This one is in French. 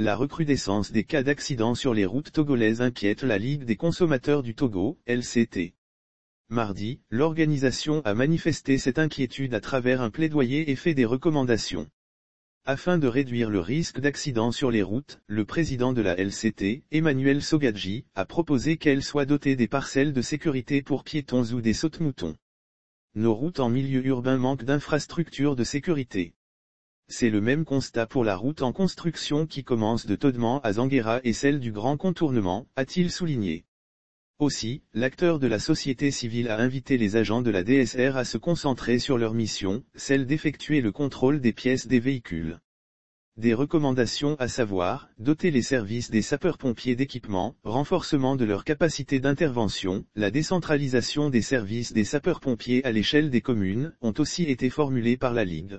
La recrudescence des cas d'accidents sur les routes togolaises inquiète la Ligue des consommateurs du Togo, LCT. Mardi, l'organisation a manifesté cette inquiétude à travers un plaidoyer et fait des recommandations. Afin de réduire le risque d'accidents sur les routes, le président de la LCT, Emmanuel Sogadji, a proposé qu'elle soit dotée des parcelles de sécurité pour piétons ou des sautes moutons Nos routes en milieu urbain manquent d'infrastructures de sécurité. C'est le même constat pour la route en construction qui commence de Todman à Zanguera et celle du Grand Contournement, a-t-il souligné. Aussi, l'acteur de la société civile a invité les agents de la DSR à se concentrer sur leur mission, celle d'effectuer le contrôle des pièces des véhicules. Des recommandations à savoir, doter les services des sapeurs-pompiers d'équipements, renforcement de leur capacité d'intervention, la décentralisation des services des sapeurs-pompiers à l'échelle des communes, ont aussi été formulées par la Ligue.